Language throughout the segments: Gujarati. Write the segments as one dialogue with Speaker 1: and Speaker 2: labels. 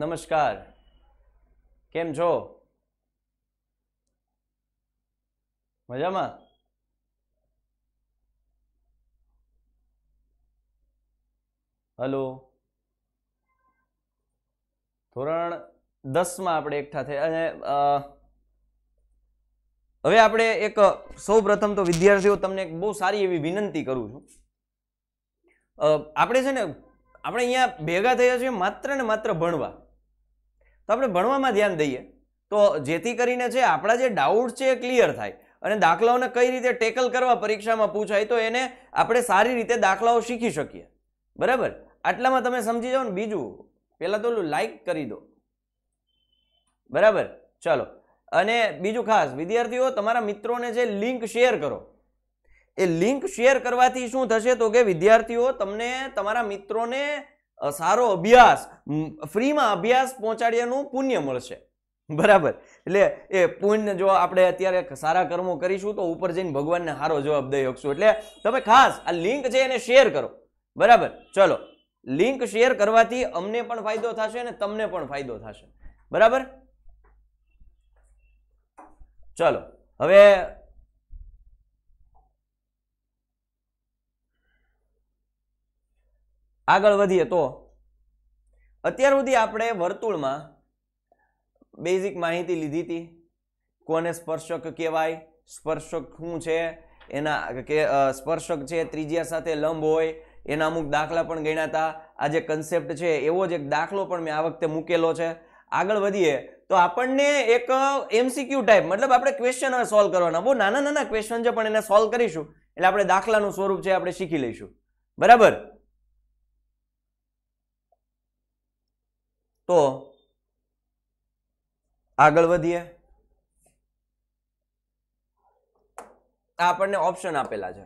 Speaker 1: નમસ્કાર કેમ છો મજામાં હલો ધોરણ દસમાં આપણે એકઠા થયા અને હવે આપણે એક સૌ પ્રથમ તો વિદ્યાર્થીઓ તમને બહુ સારી એવી વિનંતી કરું છું આપણે છે ને આપણે અહીંયા ભેગા થયા છીએ માત્ર ને માત્ર ભણવા તો આપણે ભણવામાં ધ્યાન દઈએ તો જેથી કરીને છે આપણા જે ડાઉટ છે એ ક્લિયર થાય અને દાખલાઓને કઈ રીતે ટેકલ કરવા પરીક્ષામાં પૂછાય તો એને આપણે સારી રીતે દાખલાઓ શીખી શકીએ બરાબર આટલામાં તમે સમજી જાઓ ને બીજું પહેલાં તો લાઈક કરી દો બરાબર ચાલો અને બીજું ખાસ વિદ્યાર્થીઓ તમારા મિત્રોને જે લિંક શેર કરો એ લિંક શેર કરવાથી શું થશે તો કે વિદ્યાર્થીઓ તમને તમારા મિત્રોને સારો અભ્યાસ ફ્રીમાં અભ્યાસ પહોંચાડ્યાનું પુણ્ય મળશે બરાબર એટલે એ પુણ્ય જો આપણે અત્યારે સારા કર્મો કરીશું તો ઉપર જઈને ભગવાનને સારો જવાબ દઈ શકશું એટલે તમે ખાસ આ લિંક છે એને શેર કરો બરાબર ચલો લિંક શેર કરવાથી અમને પણ ફાયદો થશે અને તમને પણ ફાયદો થશે બરાબર ચલો હવે આગળ વધીએ તો અત્યાર સુધી આપણે વર્તુળમાં બેઝિક માહિતી લીધી હતી કોને સ્પર્શક કહેવાય સ્પર્શક શું છે એના કે સ્પર્શક છે ત્રિજ્યા સાથે લંબ હોય એના અમુક દાખલા પણ ગણ્યા હતા આ જે કન્સેપ્ટ છે એવો જ એક દાખલો પણ મેં આ વખતે મૂકેલો છે આગળ વધીએ તો આપણને એક એમસીક્યુ ટાઈપ મતલબ આપણે ક્વેશ્ચન હવે સોલ્વ કરવાના બહુ નાના નાના ક્વેશ્ચન છે પણ એને સોલ્વ કરીશું એટલે આપણે દાખલાનું સ્વરૂપ છે આપણે શીખી લઈશું બરાબર તો આગળ વધીએ આપણને ઓપ્શન આપેલા છે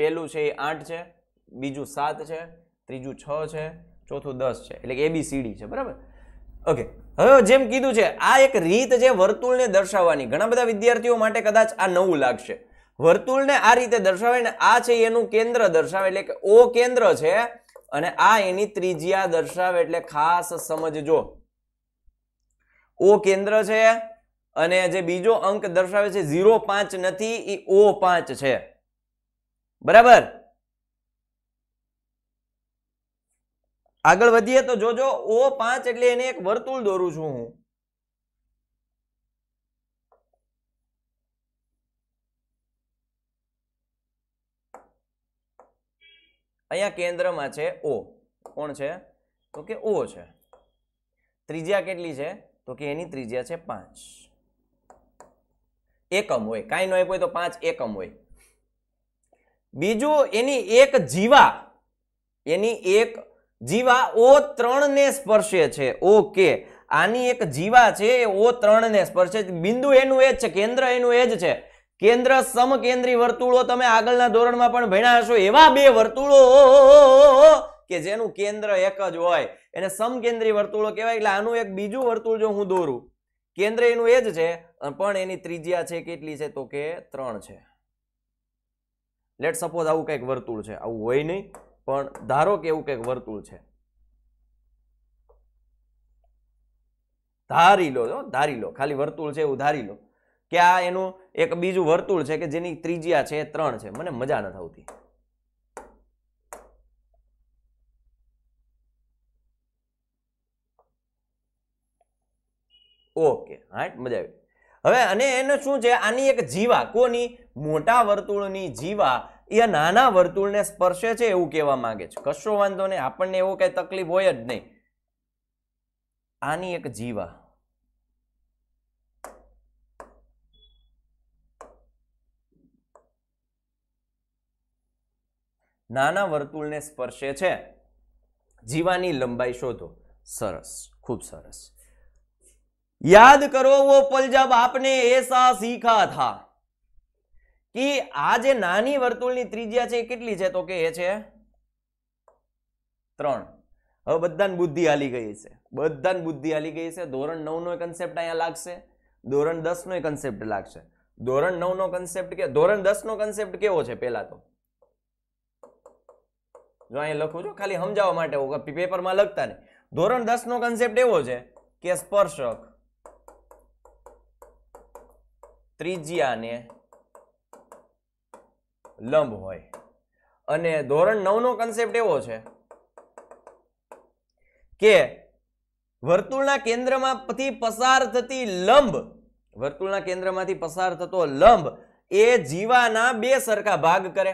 Speaker 1: પેલું છે એ આઠ છે બીજું સાત છે ત્રીજું છ છે ચોથું દસ છે એટલે કે સીડી છે બરાબર ઓકે હવે જેમ કીધું છે આ એક રીત જે વર્તુળને દર્શાવવાની ઘણા બધા વિદ્યાર્થીઓ માટે કદાચ આ નવું લાગશે વર્તુળને આ રીતે દર્શાવે ને આ છે એનું કેન્દ્ર દર્શાવે એટલે કે ઓ કેન્દ્ર છે અને આ એની ત્રિજ્યા દર્શાવે એટલે ખાસ સમજજો ઓ કેન્દ્ર છે અને જે બીજો અંક દર્શાવે છે ઝીરો પાંચ નથી એ ઓ પાંચ છે બરાબર આગળ વધીએ તો જોજો ઓ પાંચ એટલે એને એક વર્તુળ દોરું છું હું અહીંયા કેન્દ્રમાં છે ઓ કોણ છે તો કે ઓ છે ત્રિજ્યા કેટલી છે તો કે એની ત્રિજ્યા છે પાંચ એકમ હોય કાંઈ ન હોય તો પાંચ એકમ હોય બીજું એની એક જીવા એની એક જીવા ઓ ત્રણને સ્પર્શે છે ઓકે આની એક જીવા છે એ ઓ ત્રણને સ્પર્શે બિંદુ એનું એ જ છે કેન્દ્ર એનું એ જ છે કેન્દ્ર સમકેન્દ્રી વર્તુળો તમે આગળના ધોરણમાં પણ ભણ્યા હશો એવા બે વર્તુળો કે જેનું કેન્દ્ર એક જ હોય એને સમકેન્દ્રી વર્તુળો કહેવાય એટલે આનું એક બીજું વર્તુળ જો હું દોરું કેન્દ્ર એનું એ જ છે પણ એની ત્રિજ્યા છે કેટલી છે તો કે ત્રણ છે લેટ સપોઝ આવું કંઈક વર્તુળ છે આવું હોય નહીં પણ ધારો કે એવું કંઈક વર્તુળ છે ધારી લો ધારી લો ખાલી વર્તુળ છે એવું ધારી લો કે આ એનું એક બીજું વર્તુળ છે કે જેની ત્રિજ્યા છે એ ત્રણ છે મને મજા નથી આવતી ઓકે હાટ મજા આવી હવે અને એને શું છે આની એક જીવા કોની મોટા વર્તુળની જીવા એ નાના વર્તુળને સ્પર્શે છે એવું કહેવા માંગે છે કશો વાંધો નહીં આપણને એવો કઈ તકલીફ હોય જ નહીં આની એક જીવા નાના વર્તુળને સ્પર્શે છે જીવાની લંબાઈ શોધો સરસ ખૂબ સરસ યાદ કરો વો પલ જબ આપને એસા સીખા થા કે આ જે નાની વર્તુળની ત્રિજ્યા છે એ કેટલી છે તો કે એ છે ત્રણ હવે બધાને બુદ્ધિ હાલી ગઈ છે બધાને બુદ્ધિ હાલી ગઈ છે ધોરણ નવનો કન્સેપ્ટ અહીંયા લાગશે ધોરણ દસનો કન્સેપ્ટ લાગશે ધોરણ નવનો કન્સેપ્ટ કે ધોરણ દસનો કન્સેપ્ટ કેવો છે પહેલાં તો જો અહીંયા લખું છું ખાલી સમજાવવા માટે હું પેપરમાં લખતા ને ધોરણ દસનો કન્સેપ્ટ એવો છે કે સ્પર્શક ત્રિજ્યાને લંબ હોય અને ધોરણ નવનો કન્સેપ્ટ એવો છે કે વર્તુળના કેન્દ્રમાંથી પસાર થતી લંબ વર્તુળના કેન્દ્રમાંથી પસાર થતો લંબ એ જીવાના બે સરખા ભાગ કરે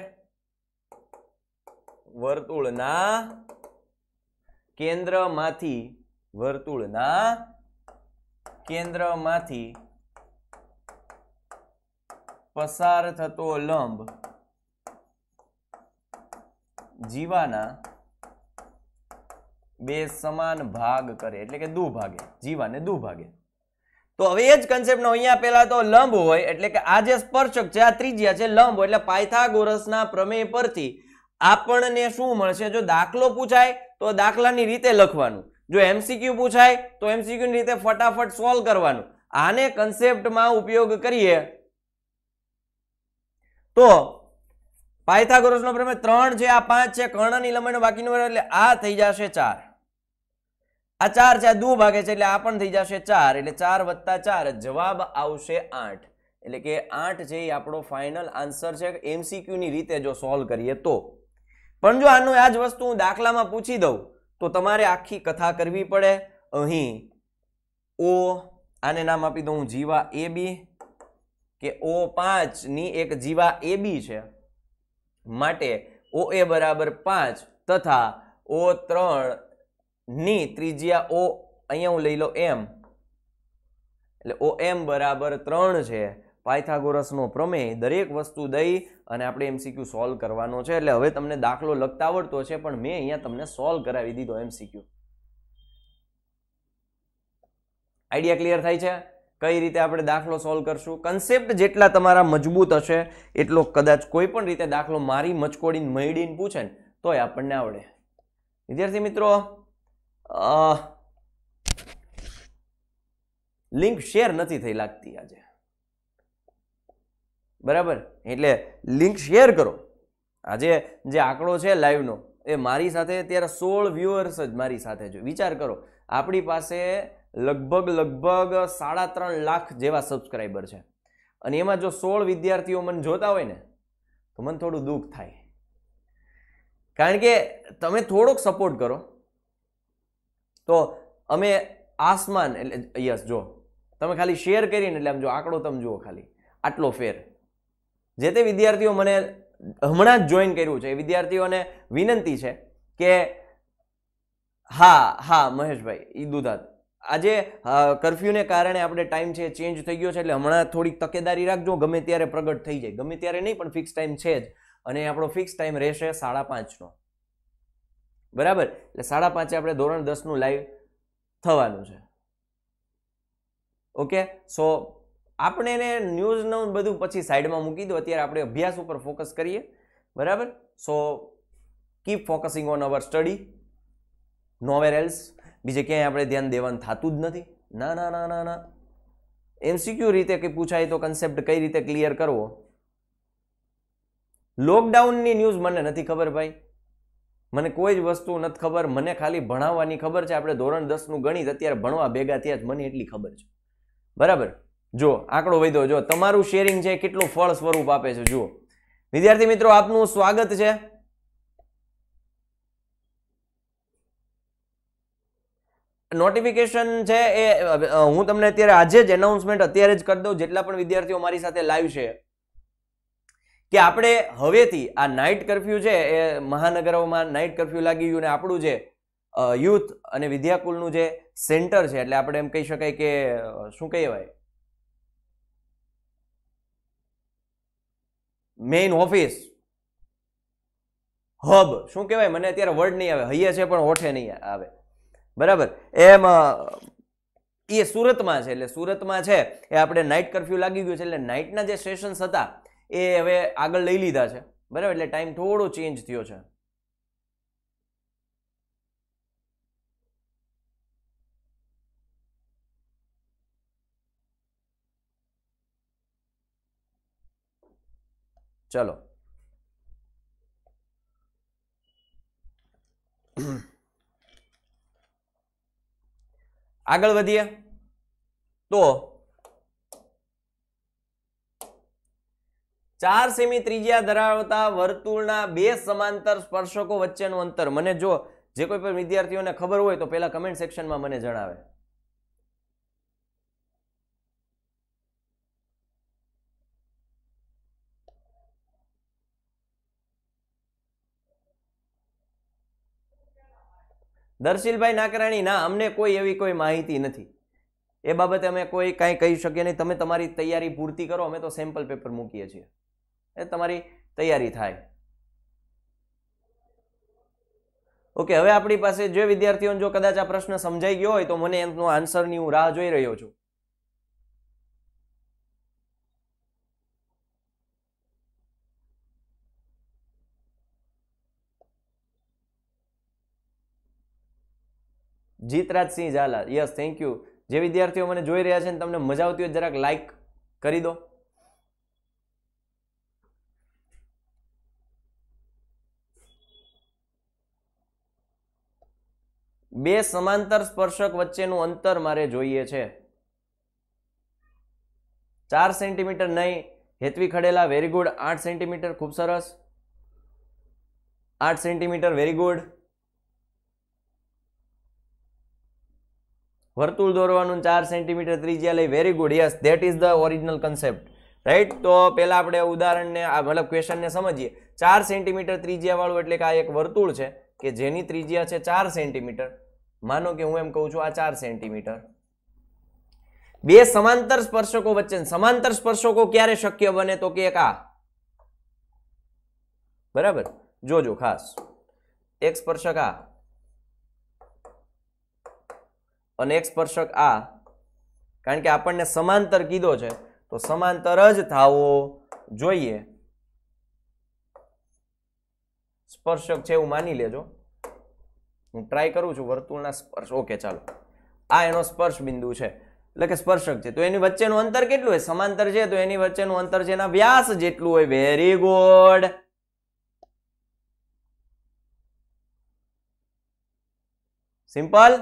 Speaker 1: વર્તુળના કેન્દ્રમાંથી વર્તુળના કેન્દ્રમાંથી પસાર થતો લંબ જીવાના બે સમાન ભાગ કરે એટલે કે દુભાગે જીવાને દુભાગે તો હવે એ જ કન્સેપ્ટનો અહીંયા પહેલા તો લંબ હોય એટલે કે આ જે સ્પર્શક છે આ ત્રિજ્યા છે લંબ એટલે પાયથાગોરસના પ્રમેય પરથી આપણને શું મળશે જો દાખલો પૂછાય તો દાખલાની રીતે લખવાનું જો એમસીક્યુ પૂછાય તો એમસીક્યુની રીતે ફટાફટ સોલ્વ કરવાનું આને કન્સેપ્ટમાં ઉપયોગ કરીએ તો પાયથાગોરસનો પ્રમે ત્રણ છે આ પાંચ છે કર્ણની લંબાઈનો બાકીનો એટલે આ થઈ જશે ચાર આ ચાર છે આ દુ ભાગે છે એટલે આ પણ થઈ જશે ચાર એટલે ચાર વત્તા ચાર જવાબ આવશે આઠ એટલે કે આઠ છે એ આપણો ફાઇનલ આન્સર છે એમસીક્યુની રીતે જો સોલ્વ કરીએ તો પણ જો આનો આ જ વસ્તુ હું દાખલામાં પૂછી દઉં તો તમારે આખી કથા કરવી પડે અહીં ઓ આને નામ આપી દઉં જીવા એ બી કે ઓ પાંચની એક જીવા એ બી છે માટે ઓ એ બરાબર પાંચ તથા ઓ ત્રણની ત્રિજ્યા ઓ અહીંયા હું લઈ લો એમ એટલે ઓ એમ બરાબર ત્રણ છે પાયથાગોરસનો પ્રમેય દરેક વસ્તુ દઈ અને આપણે એમસીક્યુ સોલ્વ કરવાનો છે એટલે હવે તમને દાખલો લખતા આવડતો છે પણ મેં અહીંયા તમને સોલ્વ કરાવી દીધો એમસીક્યુ આઈડિયા ક્લિયર થાય છે કઈ રીતે આપણે દાખલો સોલ્વ કરશું કન્સેપ્ટ જેટલા તમારા મજબૂત હશે એટલો કદાચ કોઈ પણ રીતે દાખલો મારી મચકોડીને મયડીને પૂછે ને તોય આપણને આવડે વિદ્યાર્થી મિત્રો લિંક શેર નથી થઈ લાગતી આજે બરાબર એટલે લિંક શેર કરો આજે જે આંકડો છે લાઈવનો એ મારી સાથે ત્યારે સોળ વ્યૂઅર્સ જ મારી સાથે જો વિચાર કરો આપણી પાસે લગભગ લગભગ સાડા ત્રણ લાખ જેવા સબસ્ક્રાઈબર છે અને એમાં જો સોળ વિદ્યાર્થીઓ મને જોતા હોય ને તો મને થોડું દુઃખ થાય કારણ કે તમે થોડોક સપોર્ટ કરો તો અમે આસમાન એટલે યસ જો તમે ખાલી શેર કરીને એટલે આમ જો આંકડો તમે જુઓ ખાલી આટલો ફેર જે તે વિદ્યાર્થીઓ મને હમણાં જ જોઈન કર્યું છે એ વિદ્યાર્થીઓને વિનંતી છે કે હા હા મહેશભાઈ ઈ દુધાત આજે કરફ્યુને કારણે આપણે ટાઈમ છે ચેન્જ થઈ ગયો છે એટલે હમણાં થોડીક તકેદારી રાખજો ગમે ત્યારે પ્રગટ થઈ જાય ગમે ત્યારે નહીં પણ ફિક્સ ટાઈમ છે જ અને આપણો ફિક્સ ટાઈમ રહેશે સાડા પાંચનો બરાબર એટલે સાડા પાંચે આપણે ધોરણ દસનું લાઈવ થવાનું છે ઓકે સો આપણે એને ન્યૂઝનું બધું પછી સાઈડમાં મૂકી દો અત્યારે આપણે અભ્યાસ ઉપર ફોકસ કરીએ બરાબર so keep focusing on our study nowhere else બીજે ક્યાંય આપણે ધ્યાન દેવાનું થતું જ નથી ના ના ના ના ના એમસીક્યુ રીતે કે પૂછાય તો કન્સેપ્ટ કઈ રીતે ક્લિયર કરવો લોકડાઉનની ન્યૂઝ મને નથી ખબર ભાઈ મને કોઈ જ વસ્તુ નથી ખબર મને ખાલી ભણાવવાની ખબર છે આપણે ધોરણ દસનું ગણિત અત્યારે ભણવા ભેગા થયા જ મને એટલી ખબર છે બરાબર જો આંકડો વધ્યો જો તમારું શેરિંગ છે કેટલું ફળ સ્વરૂપ આપે છે જુઓ વિદ્યાર્થી મિત્રો આપનું સ્વાગત છે નોટિફિકેશન છે એ હું તમને અત્યારે આજે જ એનાઉન્સમેન્ટ અત્યારે જ કરી દઉં જેટલા પણ વિદ્યાર્થીઓ મારી સાથે લાઈવ છે કે આપણે હવેથી આ નાઇટ કર્ફ્યુ છે એ મહાનગરોમાં નાઇટ કર્ફ્યુ લાગી ગયું ને આપણું જે યુથ અને વિદ્યાકુલનું જે સેન્ટર છે એટલે આપણે એમ કહી શકાય કે શું કહેવાય મેઇન ઓફિસ હબ શું કહેવાય મને અત્યારે વર્ડ નહીં આવે હૈયે છે પણ હોઠે નહીં આવે બરાબર એમ એ સુરતમાં છે એટલે સુરતમાં છે એ આપણે નાઇટ કરફ્યુ લાગી ગયું છે એટલે નાઇટના જે સેશન્સ હતા એ હવે આગળ લઈ લીધા છે બરાબર એટલે ટાઈમ થોડો ચેન્જ થયો છે ચલો આગળ વધીએ તો ચાર સેમી ત્રિજ્યા ધરાવતા વર્તુળના બે સમાંતર સ્પર્શકો વચ્ચેનું અંતર મને જો જે કોઈ પણ વિદ્યાર્થીઓને ખબર હોય તો પહેલાં કમેન્ટ સેક્શનમાં મને જણાવે દર્શિલભાઈ નાકરાણી ના અમને કોઈ એવી કોઈ માહિતી નથી એ બાબતે અમે કોઈ કાંઈ કહી શકીએ નહીં તમે તમારી તૈયારી પૂરતી કરો અમે તો સેમ્પલ પેપર મૂકીએ છીએ એ તમારી તૈયારી થાય ઓકે હવે આપણી પાસે જે વિદ્યાર્થીઓને જો કદાચ આ પ્રશ્ન સમજાઈ ગયો હોય તો મને એમનો આન્સરની હું રાહ જોઈ રહ્યો છું Jitrajsinh Jhala yes thank you જે વિદ્યાર્થીઓ મને જોઈ રહ્યા છે ને તમને મજા આવતી હોય જરાક લાઈક કરી દો બે સમાંતર સ્પર્શક વચ્ચેનું અંતર મારે જોઈએ છે ચાર સેન્ટીમીટર નહીં હેતવી ખડેલા વેરી ગુડ આઠ સેન્ટીમીટર ખૂબ સરસ આઠ સેન્ટીમીટર વેરી ગુડ વર્તુળ દોરવાનું ચાર સેન્ટીમીટર ત્રિજ્યા લઈ very good yes that is the original concept right તો પહેલાં આપણે ઉદાહરણને આ મતલબ ક્વેશ્ચનને સમજીએ ચાર સેન્ટીમીટર ત્રિજ્યાવાળું એટલે કે આ એક વર્તુળ છે કે જેની ત્રિજ્યા છે ચાર સેન્ટીમીટર માનો કે હું એમ કહું છું આ ચાર સેન્ટીમીટર બે સમાંતર સ્પર્શકો વચ્ચે સમાંતર સ્પર્શકો ક્યારે શક્ય બને તો કે એક આ બરાબર જોજો ખાસ એક સ્પર્શક આ અને એક સ્પર્શક આ કારણ કે આપણને સમાંતર કીધો છે તો સમાંતર જ થવો જોઈએ સ્પર્શક છે એવું માની લેજો હું ટ્રાય કરું છું વર્તુળના સ્પર્શ ઓકે ચાલો આ એનો સ્પર્શ બિંદુ છે એટલે કે સ્પર્શક છે તો એની વચ્ચેનું અંતર કેટલું હોય સમાંતર છે તો એની વચ્ચેનું અંતર છે એના વ્યાસ જેટલું હોય વેરી ગુડ સિમ્પલ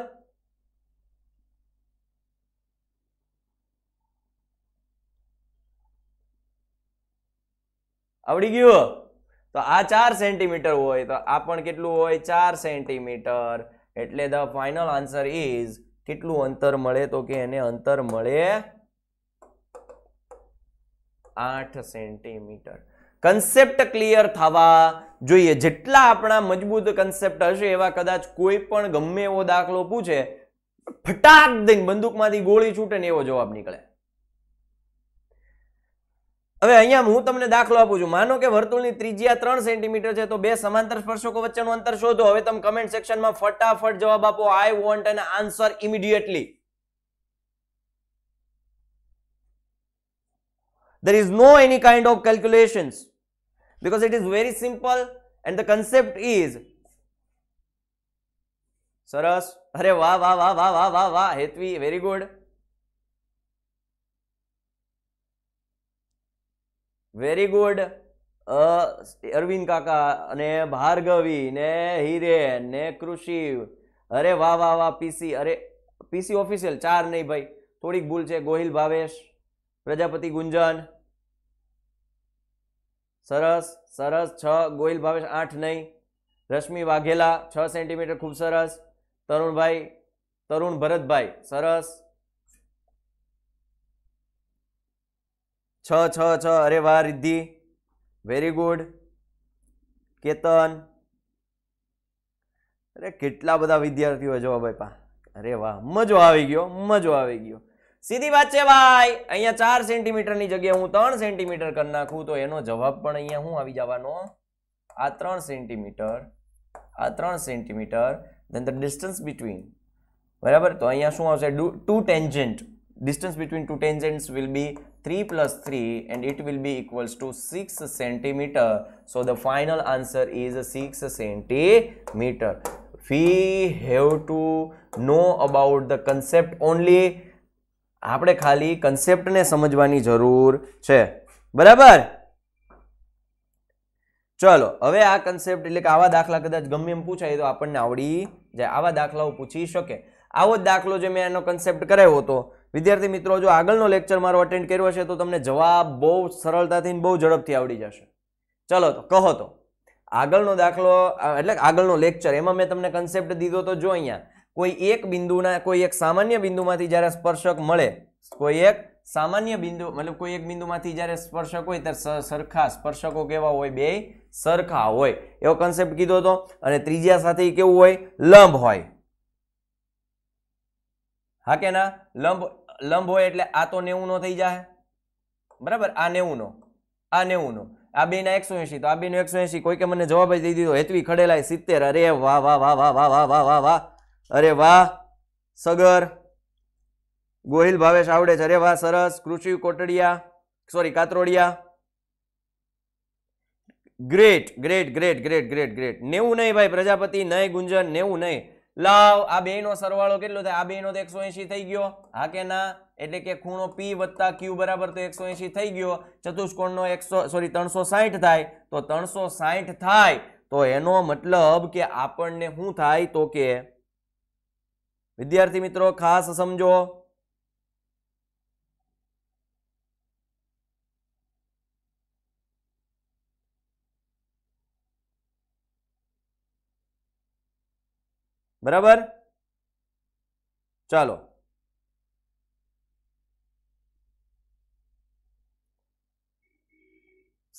Speaker 1: આવડી ગયું તો આ ચાર સેન્ટીમીટર હોય તો આ પણ કેટલું હોય ચાર સેન્ટીમીટર એટલે ધ ફાઇનલ આન્સર ઇઝ કેટલું અંતર મળે તો કે એને અંતર મળે આઠ સેન્ટીમીટર કન્સેપ્ટ ક્લિયર થવા જોઈએ જેટલા આપણા મજબૂત કન્સેપ્ટ હશે એવા કદાચ કોઈ પણ ગમે એવો દાખલો પૂછે ફટાક દઈને બંદૂકમાંથી ગોળી છૂટે ને એવો જવાબ નીકળે હવે અહીંયા હું તમને દાખલો આપું છું માનો કે વર્તુળની ત્રિજ્યા ત્રણ સેન્ટીમીટર છે તો બે સમાંતર સ્પર્શકો વચ્ચેનું અંતર શોધો હવે તમે કમેન્ટ સેક્શનમાં ફટાફટ જવાબ આપો I want an answer immediately there is no any kind of calculations because it is very simple and the concept is સરસ અરે વાહ વાહ વાહ વાહ વાહ વાહ વાહ Hetvi very good very good Arvind કાકા અને ભાર્ગવી ને હિરેન ને કૃષિ અરે વાહ વાહ વાહ પીસી અરે પીસી ઓફિસિયલ ચાર નહીં ભાઈ થોડીક ભૂલ છે ગોહિલ ભાવેશ પ્રજાપતિ ગુંજન સરસ સરસ છ ગોહિલ ભાવેશ આઠ નહીં રશ્મિ વાઘેલા છ સેન્ટીમીટર ખૂબ સરસ તરુણભાઈ તરુણ ભરતભાઈ સરસ છ છ છ અરે વાહ રિદ્ધિ વેરી ગુડ કેતન અરે કેટલા બધા વિદ્યાર્થીઓ જવાબ આપ્યા અરે વાહ મજો આવી ગયો મજો આવી ગયો સીધી વાત છે ભાઈ અહીંયા ચાર સેન્ટીમીટરની જગ્યાએ હું ત્રણ સેન્ટીમીટર કરી નાખું તો એનો જવાબ પણ અહીંયા હું આવી જવાનો આ ત્રણ સેન્ટીમીટર આ ત્રણ centimetre then the distance between બરાબર તો અહીંયા શું આવશે two tangent distance between two tangents will be 3 plus 3 and it will be equals to 6 centimeter. So the final answer is 6 centimeter. We have to know about the concept only. આપણે ખાલી કન્સેપ્ટને સમજવાની જરૂર છે બરાબર ચલો હવે આ કન્સેપ્ટ એટલે કે આવા દાખલા કદાચ ગમે એમ પૂછાય તો આપણને આવડી જાય આવા દાખલાઓ પૂછી શકે આવો જ દાખલો જે મેં એનો કન્સેપ્ટ કરાવ્યો હતો વિદ્યાર્થી મિત્રો જો આગળનો લેક્ચર મારો અટેન્ડ કર્યો હશે તો તમને જવાબ બહુ સરળતાથી બહુ ઝડપથી આવડી જશે ચલો તો કહો તો આગળનો દાખલો એટલે આગળનો લેક્ચર એમાં મેં તમને કન્સેપ્ટ દીધો તો જો અહીંયા કોઈ એક બિંદુના કોઈ એક સામાન્ય બિંદુમાંથી જ્યારે સ્પર્શક મળે કોઈ એક સામાન્ય બિંદુ મતલબ કોઈ એક બિંદુમાંથી જ્યારે સ્પર્શક હોય ત્યારે સરખા સ્પર્શકો કેવા હોય બે સરખા હોય એવો કન્સેપ્ટ કીધો હતો અને ત્રીજા સાથે કેવું હોય લંબ હોય હા કે ના લંબ લંબ હોય એટલે આ તો નેવું નેવુંનો થઈ જાય બરાબર આ નેવું નો આ નેવું નો આ બેના એકસો એંશી તો આ બેનો એકસો એંશી કોઈકે મને જવાબ જ દઈ દીધો હેતવી ખડેલાય સિત્તેર અરે વાહ વાહ વાહ વાહ વાહ વાહ વાહ વાહ વાહ અરે વાહ સગર ગોહિલ ભાવેશ આવડે છે અરે વાહ સરસ Krishi Kotadiya sorry Katrodiya great great great great great great નેવું નહીં ભાઈ પ્રજાપતિ નહીં ગુંજન નેવું નહીં લાવ આ બેનો સરવાળો કેટલો થાય આ બેનો તો એકસો થઈ ગયો હા કે ના એટલે કે ખૂણો પી વત્તા ક્યુ બરાબર તો એકસો થઈ ગયો ચતુષ્કોણનો એકસો સોરી ત્રણસો થાય તો ત્રણસો થાય તો એનો મતલબ કે આપણને શું થાય તો કે વિદ્યાર્થી મિત્રો ખાસ સમજો બરાબર ચાલો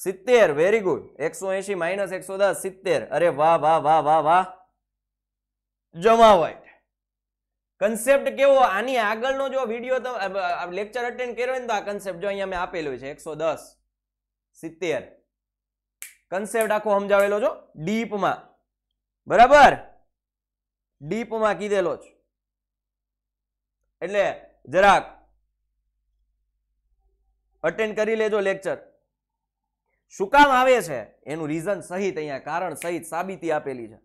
Speaker 1: સિત્તેર વેરી ગુડ એકસો એસી માઇનસ એકસો દસ સિત્તેર અરે વાહ વાહ વાહ વાહ વાહ જમા જમાવટ કન્સેપ્ટ કેવો આની આગળનો જો વિડીયો તો લેક્ચર અટેન્ડ કર્યો ને તો આ કન્સેપ્ટ જો અહીંયા મેં આપેલો છે એકસો દસ સિત્તેર કન્સેપ્ટ આખો સમજાવેલો છો ડીપમાં બરાબર ડીપમાં કીધેલો છે એટલે જરાક અટેન્ડ કરી લેજો લેક્ચર શું કામ આવે છે એનું રીઝન સહિત અહીંયા કારણ સહિત સાબિતી આપેલી છે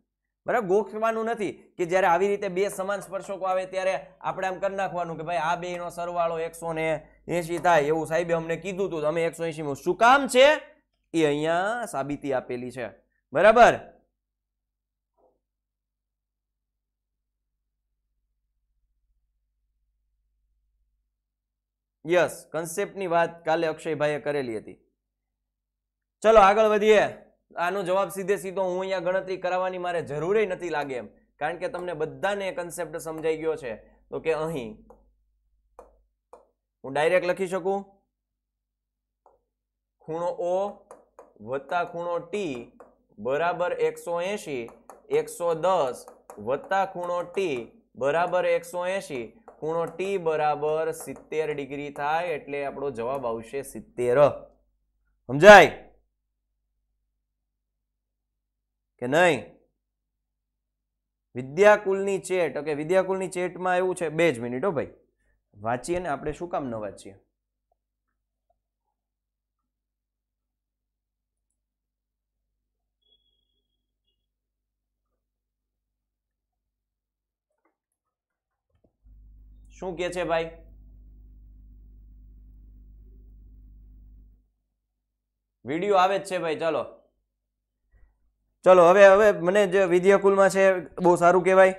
Speaker 1: બરાબર ગોખવાનું નથી કે જ્યારે આવી રીતે બે સમાન સ્પર્શકો આવે ત્યારે આપણે આમ કરી નાખવાનું કે ભાઈ આ બે બેનો સરવાળો એકસો ને એંશી થાય એવું સાહેબે અમને કીધું હતું અમે એકસો એંશીમાં શું કામ છે એ અહીંયા સાબિતી આપેલી છે બરાબર યસ કન્સેપ્ટની વાત કાલે અક્ષયભાઈએ કરેલી હતી ચલો આગળ વધીએ આનો જવાબ સીધે સીધો હું અહીંયા ગણતરી કરાવવાની મારે જરૂરી નથી લાગે એમ કારણ કે તમને બધાને કન્સેપ્ટ સમજાઈ ગયો છે તો કે અહીં હું ડાયરેક્ટ લખી શકું ખૂણો ઓ વત્તા ખૂણો ટી બરાબર એકસો એંશી એકસો દસ વત્તા ખૂણો ટી બરાબર એકસો એંશી ખૂણો ટી બરાબર સિત્તેર ડિગ્રી થાય એટલે આપણો જવાબ આવશે સિત્તેર સમજાય કે નહીં વિદ્યાકુલની ચેટ ઓકે વિદ્યાકુલની ચેટમાં એવું છે બે જ મિનિટ હો ભાઈ વાંચીએ ને આપણે શું કામ ન વાંચીએ શું કે છે ભાઈ વિડીયો આવે જ છે ભાઈ ચલો ચલો હવે હવે મને જે વિદ્યાકુલમાં છે બહુ સારું કહેવાય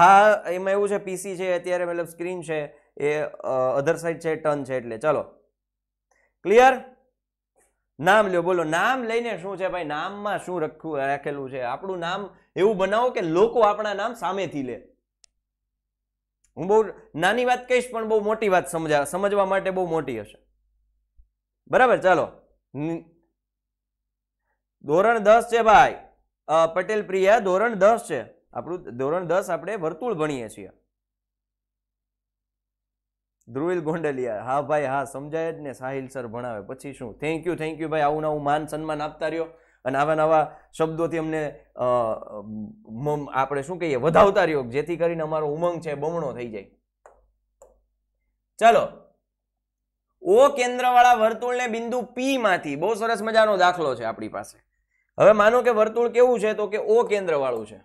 Speaker 1: હા એમાં એવું છે પીસી છે અત્યારે મતલબ સ્ક્રીન છે એ અધર સાઈડ છે ટર્ન છે એટલે ચલો ક્લિયર નામ લ્યો બોલો નામ લઈને શું છે ભાઈ નામમાં શું રાખવું રાખેલું છે આપણું નામ એવું બનાવો કે લોકો આપણા નામ સામેથી લે હું બહુ નાની વાત કહીશ પણ બહુ મોટી વાત સમજા સમજવા માટે બહુ મોટી હશે બરાબર ચાલો ધોરણ દસ છે ભાઈ પટેલ પ્રિયા ધોરણ દસ છે આપણું ધોરણ દસ આપણે વર્તુળ ભણીએ છીએ ધ્રુવિલ ગોંડલિયા હા ભાઈ હા સમજાય જ ને સાહિલ સર ભણાવે પછી શું થેન્ક યુ થેન્ક યુ ભાઈ આવું આવું માન સન્માન આપતા રહ્યો અને આવા નવા શબ્દોથી અમને આપણે શું કહીએ વધાવતા રહ્યો જેથી કરીને અમારો ઉમંગ છે બમણો થઈ જાય ચાલો ઓ કેન્દ્રવાળા વર્તુળને બિંદુ પી માંથી બહુ સરસ મજાનો દાખલો છે આપણી પાસે હવે માનો કે વર્તુળ કેવું છે તો કે ઓ કેન્દ્રવાળું છે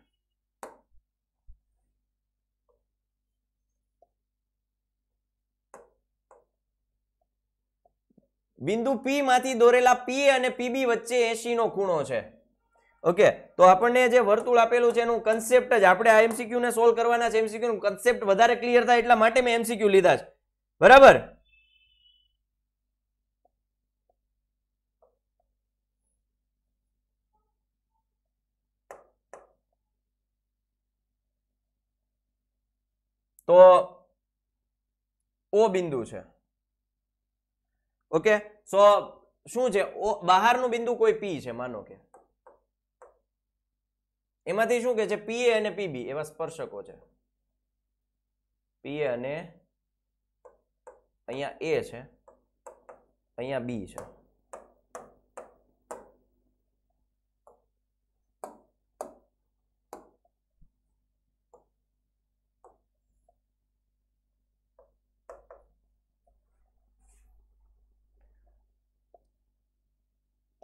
Speaker 1: બિંદુ પી માંથી દોરેલા પી અને પીબી વચ્ચે એસીનો ખૂણો છે ઓકે તો આપણને જે વર્તુળ આપેલું છે એનું કન્સેપ્ટ જ આપણે આ એમસીક્યુને સોલ્વ કરવાના છે એમસીક્યુ એમસીક્યુનું કન્સેપ્ટ વધારે ક્લિયર થાય એટલા માટે મેં એમસીક્યુ લીધા છે બરાબર તો ઓ બિંદુ છે ઓકે સો શું છે બહારનું બિંદુ કોઈ પી છે માનો કે એમાંથી શું કે છે પીએ અને પીબી એવા સ્પર્શકો છે પીએ અને અહીંયા એ છે અહીંયા બી છે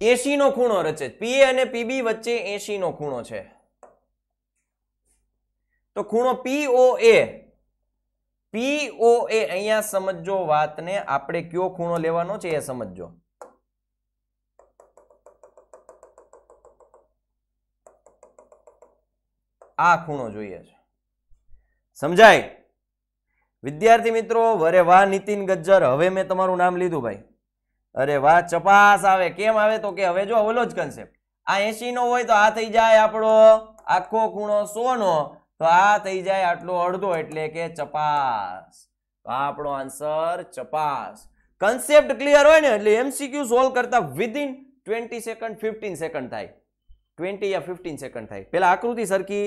Speaker 1: એસીનો ખૂણો રચે પીએ અને પીબી વચ્ચે એસીનો ખૂણો છે તો ખૂણો પીઓ એ પીઓ એ અહીંયા સમજો વાતને આપણે કયો ખૂણો લેવાનો છે એ સમજો આ ખૂણો જોઈએ છે સમજાય વિદ્યાર્થી મિત્રો વરે વાહ નીતિન ગજ્જર હવે મેં તમારું નામ લીધું ભાઈ અરે વાહ ચપાસ આવે કેમ આવે તો કે હવે જો ઓલો જ કન્સેપ્ટ આ એસી નો હોય તો આ થઈ જાય આપણો આખો ખૂણો સો નો તો આ થઈ જાય આટલો અડધો એટલે કે ચપાસ આ આપણો આન્સર ચપાસ કન્સેપ્ટ ક્લિયર હોય ને એટલે એમસીક્યુ સોલ્વ કરતા within twenty second fifteen second થાય ટ્વેન્ટી યા ફિફ્ટીન સેકન્ડ થાય પેલા આકૃતિ સરખી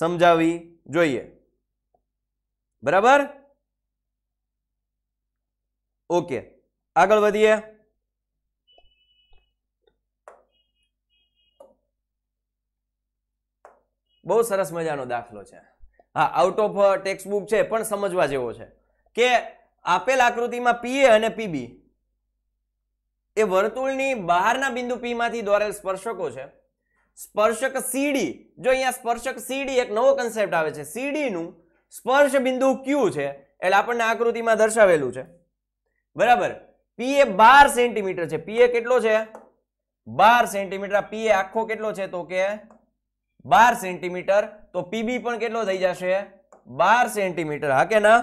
Speaker 1: સમજાવી જોઈએ બરાબર ઓકે આગળ વધીએ બહુ સરસ મજાનો દાખલો છે હા આઉટ ઓફ ટેક્સ્ટબુક છે પણ સમજવા જેવો છે કે આપેલ આકૃતિમાં પીએ અને પીબી એ વર્તુળની બહારના બિંદુ પી માંથી દોરેલ સ્પર્શકો છે સ્પર્શક સીડી જો અહીંયા સ્પર્શક સીડી એક નવો કન્સેપ્ટ આવે છે સીડીનું સ્પર્શ બિંદુ ક્યુ છે એટલે આપણને આકૃતિમાં દર્શાવેલું છે બરાબર પીએ બાર સેન્ટીમીટર છે પી એ કેટલો છે બાર સેન્ટીમીટર પી એ આખો કેટલો છે તો કે બાર સેન્ટીમીટર તો પીબી પણ કેટલો થઈ જશે બાર સેન્ટીમીટર હા કે ના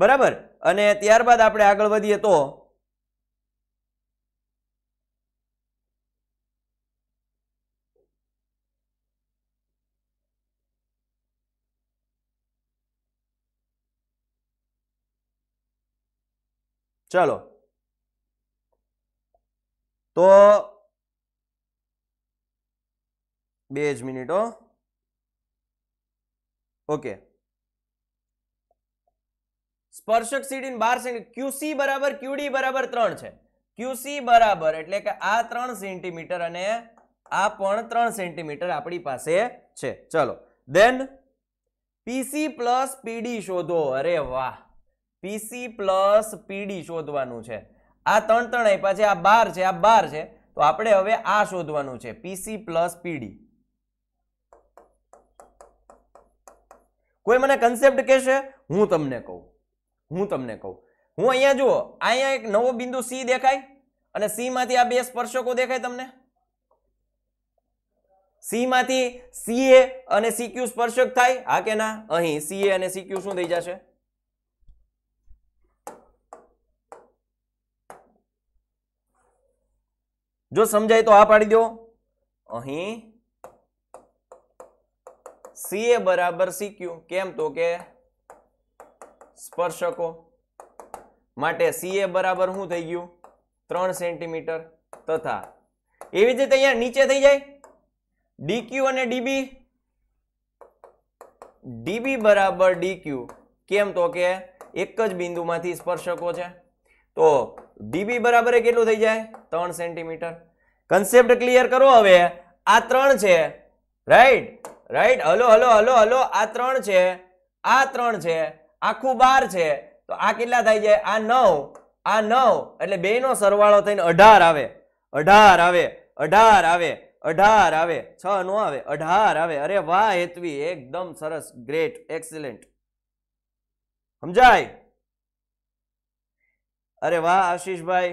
Speaker 1: બરાબર અને ત્યારબાદ આપણે આગળ વધીએ તો ચલો તો બે જ મિનિટો ઓકે સ્પર્શક સીડીન બાર ક્યુસી બરાબર ક્યુડી બરાબર ત્રણ છે ક્યુસી બરાબર એટલે કે આ ત્રણ સેન્ટીમીટર અને આ પણ ત્રણ સેન્ટીમીટર આપણી પાસે છે ચલો દેન પીસી પ્લસ પીડી શોધો અરે વાહ પીસી પ્લસ પીડી શોધવાનું છે આ ત્રણ ત્રણ આપ્યા છે આ બાર છે આ બાર છે તો આપણે હવે આ શોધવાનું છે પીસી પ્લસ પીડી કોઈ મને કન્સેપ્ટ કહેશે હું તમને કહું હું તમને કહું હું અહીંયા જુઓ અહીંયા એક નવો બિંદુ સી દેખાય અને સી માંથી આ બે સ્પર્શકો દેખાય તમને સી માંથી સીએ અને સીક્યુ સ્પર્શક થાય હા કે ના અહીં સીએ અને સીક્યુ શું થઈ જશે જો સમજાય તો આ પાડી દો અહીં સી એ બરાબર સી ક્યુ કેમ તો કે સ્પર્શકો માટે સી એ બરાબર શું થઈ ગયું ત્રણ સેન્ટીમીટર તથા એવી જ રીતે અહીંયા નીચે થઈ જાય ડીક્યુ અને ડીબી ડીબી બરાબર ડીક્યુ કેમ તો કે એક જ બિંદુમાંથી સ્પર્શકો છે તો ડીબી બરાબર કેટલું થઈ જાય ત્રણ સેન્ટીમીટર કન્સેપ્ટ ક્લિયર કરો હવે આ ત્રણ છે right right hello hello hello hello આ ત્રણ છે આ ત્રણ છે આખું બાર છે તો આ કેટલા થઈ જાય આ નવ આ નવ એટલે બે નો સરવાળો થઈને અઢાર આવે અઢાર આવે અઢાર આવે અઢાર આવે છ નો આવે અઢાર આવે અરે વાહ હેતવી એકદમ સરસ ગ્રેટ એક્સિલેન્ટ સમજાય અરે વાહ આશીષભાઈ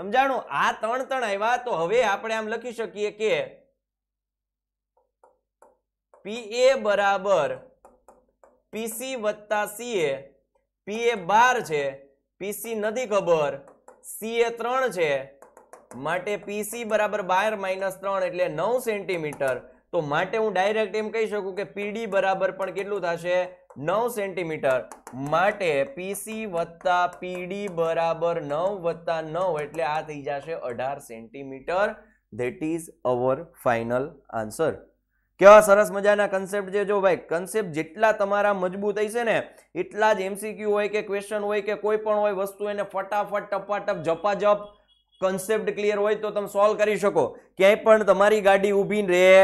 Speaker 1: સમજાણું આ ત્રણ ત્રણ આવ્યા તો હવે આપણે આમ લખી શકીએ કે પી એ બરાબર પીસી વત્તા સી એ પી એ બાર છે પીસી નથી ખબર સીએ ત્રણ છે માટે પીસી બરાબર બાર માઇનસ ત્રણ એટલે નવ સેન્ટીમીટર તો માટે હું ડાયરેક્ટ એમ કહી શકું કે પીડી બરાબર પણ કેટલું થશે નવ સેન્ટીમીટર માટે પીસી વત્તા પીડી બરાબર નવ વત્તા નવ એટલે આ થઈ જશે અઢાર centimetre that is our final answer કેવા સરસ મજાના કન્સેપ્ટ છે જો ભાઈ કન્સેપ્ટ જેટલા તમારા મજબૂત હશે ને એટલા જ એમસીક્યુ હોય કે ક્વેશ્ચન હોય કે કોઈ પણ હોય વસ્તુ એને ફટાફટ ટપાટપ જપાજપ કન્સેપ્ટ ક્લિયર હોય તો તમે સોલ્વ કરી શકો ક્યાંય પણ તમારી ગાડી ઊભી રહે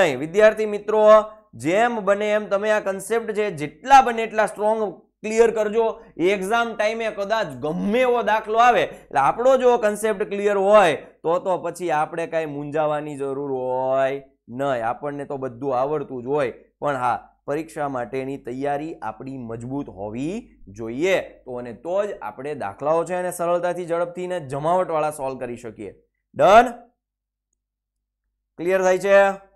Speaker 1: નહીં વિદ્યાર્થી મિત્રો જેમ બને એમ તમે આ કન્સેપ્ટ છે જેટલા બને એટલા સ્ટ્રોંગ ક્લિયર કરજો એક્ઝામ ટાઈમે કદાચ ગમે એવો દાખલો આવે એટલે આપણો જો કન્સેપ્ટ ક્લિયર હોય તો તો પછી આપણે કાંઈ મૂંઝાવાની જરૂર હોય નહીં આપણને તો બધું આવડતું જ હોય પણ હા પરીક્ષા માટેની તૈયારી આપણી મજબૂત હોવી જોઈએ તો અને તો જ આપણે દાખલાઓ છે અને સરળતાથી ઝડપથી ને જમાવટવાળા સોલ્વ કરી શકીએ ડન ક્લિયર થાય છે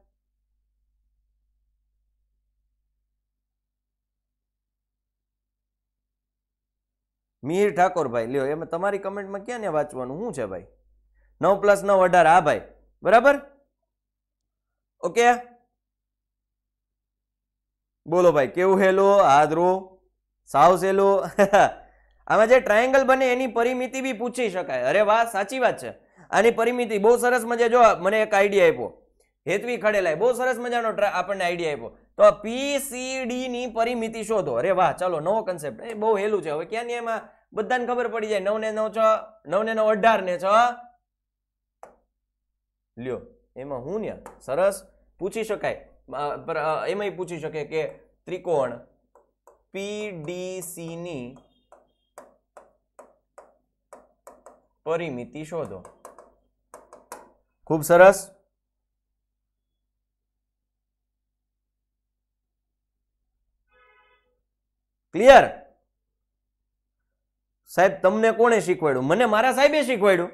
Speaker 1: મિહિર ઠાકોરભાઈ લ્યો એમાં તમારી કમેન્ટમાં ક્યાં ને વાંચવાનું શું છે ભાઈ નવ પ્લસ નવ અઢાર આ ભાઈ બરાબર ઓકે બોલો ભાઈ કેવું હેલો આદરો સાવ સેલો આમાં જે ટ્રાયંગલ બને એની પરિમિતિ બી પૂછી શકાય અરે વાહ સાચી વાત છે આની પરિમિતિ બહુ સરસ મજા જો મને એક આઈડિયા આપ્યો હેતવી ખડેલાએ બહુ સરસ મજાનો આપણને આઈડિયા આપ્યો તો પીસીડી ની પરિમિતિ શોધો અરે વાહ ચાલો નવો કન્સેપ્ટ એ બહુ હેલું છે હવે ક્યાં ક્યાંની એમાં બધાને ખબર પડી જાય નવ ને નવ છ નવ ને નવ અઢાર ને છ લ્યો એમાં હું ને સરસ પૂછી શકાય એમાંય પૂછી શકે કે ત્રિકોણ પીડીસીની પરિમિતિ શોધો ખૂબ સરસ ક્લિયર સાહેબ તમને કોણે શીખવાડ્યું મને મારા સાહેબે શીખવાડ્યું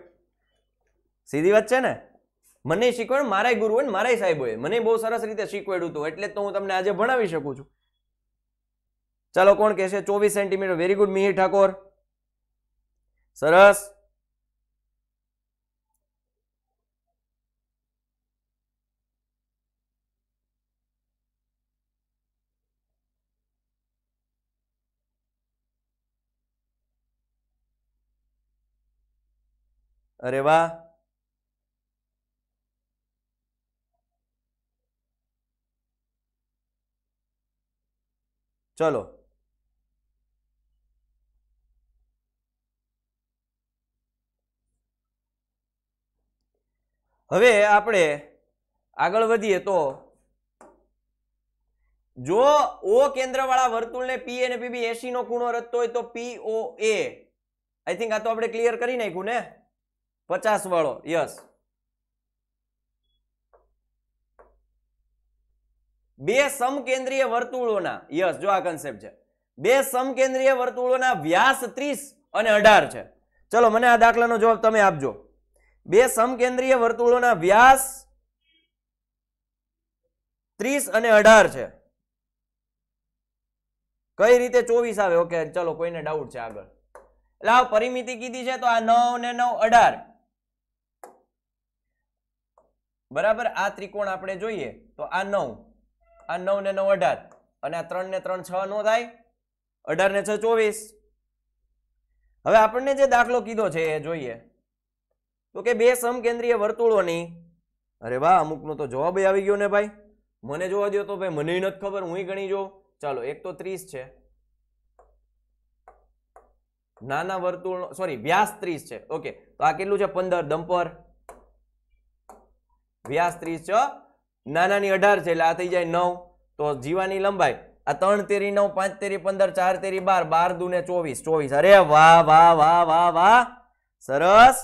Speaker 1: સીધી વાત છે ને મને શીખવાડ્યું મારા ગુરુએ ને મારા સાહેબોએ મને બહુ સરસ રીતે શીખવાડ્યું હતું એટલે તો હું તમને આજે ભણાવી શકું છું ચાલો કોણ કહેશે ચોવીસ centimetre very good Mihir Thakor સરસ અરે વાહ ચલો હવે આપણે આગળ વધીએ તો જો ઓ કેન્દ્રવાળા વર્તુળને પી અને પીબી એસી નો ખૂણો રચતો હોય તો પીઓ એ આઈ થિંક આ તો આપણે ક્લિયર કરી નાખ્યું ને પચાસ વાળો યસ બે સમકેન્દ્રીય વર્તુળોના યસ જો આ કન્સેપ્ટ છે બે સમકેન્દ્રીય વર્તુળોના વ્યાસ ત્રીસ અને અઢાર છે ચલો મને આ દાખલાનો જવાબ તમે આપજો બે સમકેન્દ્રીય વર્તુળોના વ્યાસ ત્રીસ અને અઢાર છે કઈ રીતે ચોવીસ આવે ઓકે ચલો કોઈને ડાઉટ છે આગળ એટલે આ પરિમિતિ કીધી છે તો આ નવ ને નવ અઢાર બરાબર આ ત્રિકોણ આપણે જોઈએ તો આ નવ આ નવ ને નવ અઢાર અને આ ત્રણ ને ત્રણ છ નો થાય અઢાર ને છ ચોવીસ હવે આપણને જે દાખલો કીધો છે એ જોઈએ તો કે બે સમકેન્દ્રીય વર્તુળોની અરે વાહ અમુકનો તો જવાબ આવી ગયો ને ભાઈ મને જોવા દો તો ભાઈ મને નથી ખબર હું ગણી જો ચાલો એક તો ત્રીસ છે નાના વર્તુળ સોરી વ્યાસ ત્રીસ છે ઓકે તો આ કેટલું છે પંદર દંપર વ્યાસ ત્રીસ છ નાનાની અઢાર છે એટલે આ થઈ જાય નવ તો જીવાની લંબાઈ આ ત્રણ તેરી નવ પાંચ તેરી પંદર ચાર તેરી બાર બાર દુને ચોવીસ ચોવીસ અરે વાહ વાહ વાહ વાહ વાહ સરસ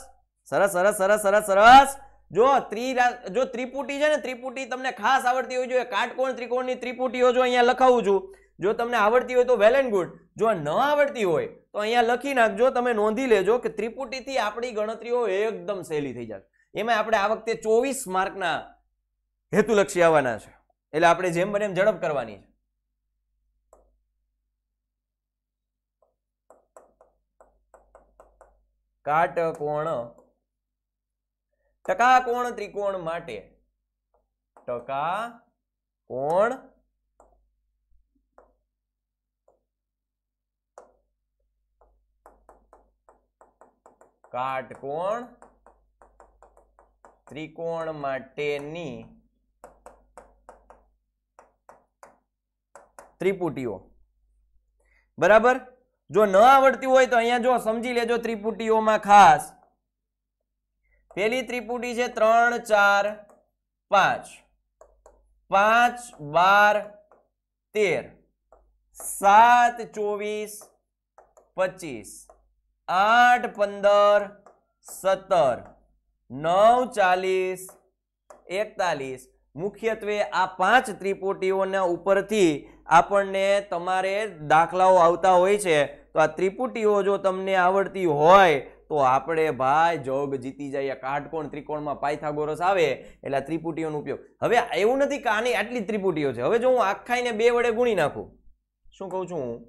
Speaker 1: સરસ સરસ સરસ સરસ સરસ જો ત્રી જો ત્રિપુટી છે ને ત્રિપુટી તમને ખાસ આવડતી હોવી જોઈએ કાટકોણ ત્રિકોણની ત્રિપુટીઓ જો અહીંયા લખાવું છું જો તમને આવડતી હોય તો વેલ એન્ડ ગુડ જો ન આવડતી હોય તો અહીંયા લખી નાખજો તમે નોંધી લેજો કે ત્રિપુટીથી આપણી ગણતરીઓ એકદમ સહેલી થઈ જશે એમાં આપણે આ વખતે ચોવીસ માર્કના હેતુલક્ષી આવવાના છે એટલે આપણે જેમ બને એમ ઝડપ કરવાની છે કાટકોણ ટકાકોણ ત્રિકોણ માટે ટકા કોણ કાટકોણ ત્રિકોણ માટેની ત્રિપુટીઓ બરાબર જો ન આવડતી હોય તો અહીંયા જો સમજી લેજો ત્રિપુટીઓમાં ખાસ પેલી ત્રિપુટી છે ત્રણ ચાર પાંચ પાંચ બાર તેર સાત ચોવીસ પચીસ આઠ પંદર સત્તર નવ ચાલીસ એકતાલીસ મુખ્યત્વે આ પાંચ ત્રિપુટીઓના ઉપરથી આપણને તમારે દાખલાઓ આવતા હોય છે તો આ ત્રિપુટીઓ જો તમને આવડતી હોય તો આપણે ભાઈ જોગ જીતી જઈએ કાટકોણ ત્રિકોણમાં પાયથાગોરસ આવે એટલે ત્રિપુટીઓનો ઉપયોગ હવે એવું નથી કે આની આટલી ત્રિપુટીઓ છે હવે જો હું આખાઈને બે વડે ગુણી નાખું શું કહું છું હું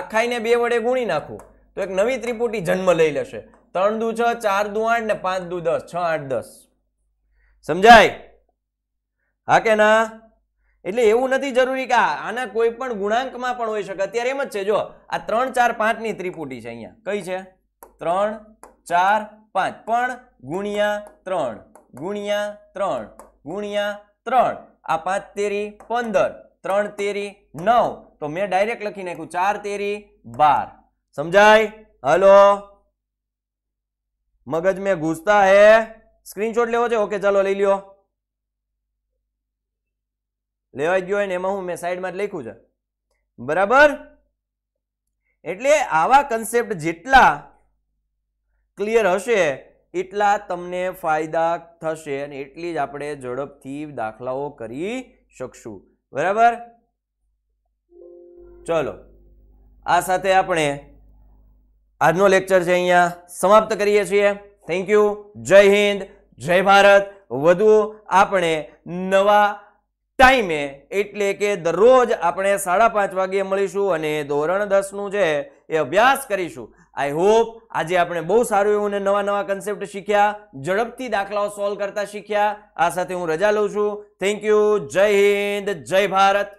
Speaker 1: આખાઈને બે વડે ગુણી નાખું તો એક નવી ત્રિપુટી જન્મ લઈ લેશે ત્રણ દુ છ ચાર દુ આઠ ને પાંચ દુ દસ છ આઠ દસ સમજાય હા કે ના એટલે એવું નથી જરૂરી કે આના કોઈ પણ ગુણાંકમાં પણ હોઈ શકે અત્યારે એમ જ છે જો આ ત્રણ ચાર પાંચની ત્રિપુટી છે અહીંયા કઈ છે ત્રણ ચાર પાંચ પણ ગુણ્યા ત્રણ ગુણ્યા ત્રણ ગુણ્યા ત્રણ આ પાંચ તેરી પંદર ત્રણ તેરી નવ તો મેં ડાયરેક્ટ લખી નાખ્યું ચાર તેરી બાર સમજાય હલો મગજ મેં ઘૂસતા હે સ્ક્રીનશોટ લેવો છે ઓકે ચાલો લઈ લ્યો લેવાઈ ગયો હોય ને એમાં હું મેં સાઈડમાં જ લખ્યું છે બરાબર એટલે આવા કન્સેપ્ટ જેટલા ક્લિયર હશે એટલા તમને ફાયદા થશે અને એટલી જ આપણે ઝડપથી દાખલાઓ કરી શકશું બરાબર ચલો આ સાથે આપણે આજનો લેક્ચર છે અહીંયા સમાપ્ત કરીએ છીએ થેન્ક યુ જય હિન્દ જય ભારત વધુ આપણે નવા ટાઈમે એટલે કે દરરોજ આપણે સાડા પાંચ વાગે મળીશું અને ધોરણ દસનું છે એ અભ્યાસ કરીશું આઈ હોપ આજે આપણે બહુ સારું એવું ને નવા નવા કન્સેપ્ટ શીખ્યા ઝડપથી દાખલાઓ સોલ્વ કરતા શીખ્યા આ સાથે હું રજા લઉં છું થેન્ક યુ જય હિન્દ જય ભારત